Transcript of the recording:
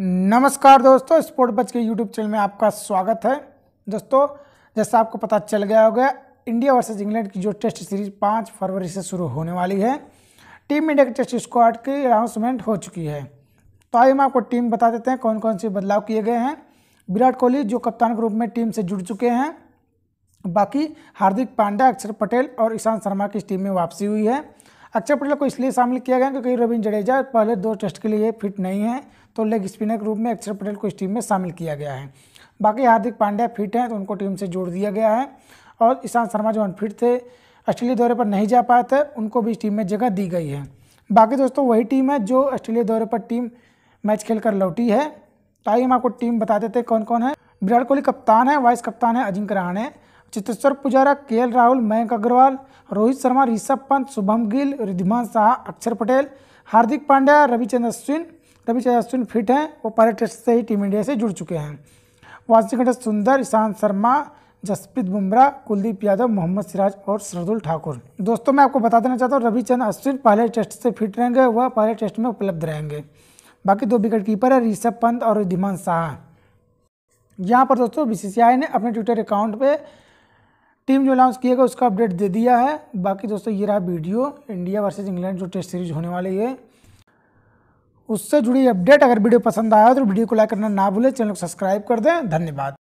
नमस्कार दोस्तों स्पोर्ट बच के यूट्यूब चैनल में आपका स्वागत है दोस्तों जैसा आपको पता चल गया होगा इंडिया वर्सेस इंग्लैंड की जो टेस्ट सीरीज पाँच फरवरी से शुरू होने वाली है टीम इंडिया के टेस्ट स्क्वाड की अनाउंसमेंट हो चुकी है तो आइए हम आपको टीम बता देते हैं कौन कौन से बदलाव किए गए हैं विराट कोहली जो कप्तान के रूप में टीम से जुड़ चुके हैं बाकी हार्दिक पांड्या अक्षर पटेल और ईशांत शर्मा की टीम में वापसी हुई है अक्षर पटेल को इसलिए शामिल किया गया क्योंकि रविंद्र जडेजा पहले दो टेस्ट के लिए फिट नहीं है तो लेग स्पिनर के रूप में अक्षर पटेल को इस टीम में शामिल किया गया है बाकी हार्दिक पांड्या फिट हैं तो उनको टीम से जोड़ दिया गया है और ईशांत शर्मा जो अनफिट थे ऑस्ट्रेलिया दौरे पर नहीं जा पाए थे उनको भी इस टीम में जगह दी गई है बाकी दोस्तों वही टीम है जो ऑस्ट्रेलिया दौरे पर टीम मैच खेल कर लौटी है तो आइए हम आपको टीम बता देते हैं कौन कौन है विराट कोहली कप्तान है वाइस कप्तान है अजिंक्य रहाणे चित्तेश्वर पुजारा के राहुल मयंक अग्रवाल रोहित शर्मा ऋषभ पंत शुभम गिल रिद्धिमान शाह अक्षर पटेल हार्दिक पांड्या रविचंद्र अश्विन रविचंद्र अश्विन फिट हैं वो पहले टेस्ट से ही टीम इंडिया से जुड़ चुके हैं वाशिंगटन सुंदर ईशांत शर्मा जसप्रीत बुमराह कुलदीप यादव मोहम्मद सिराज और शरदुल ठाकुर दोस्तों मैं आपको बता देना चाहता हूँ रविचंद अश्विन पहले टेस्ट से फिट रहेंगे वह पहले टेस्ट में उपलब्ध रहेंगे बाकी दो विकेट कीपर है ऋषभ पंत और रिद्धिमान शाह यहाँ पर दोस्तों बी ने अपने ट्विटर अकाउंट पर टीम जो अनाउंस किया गया उसका अपडेट दे दिया है बाकी दोस्तों ये रहा वीडियो इंडिया वर्सेज इंग्लैंड जो टेस्ट सीरीज होने वाली है उससे जुड़ी अपडेट अगर वीडियो पसंद आया तो वीडियो को लाइक करना ना भूलें चैनल को सब्सक्राइब कर दें धन्यवाद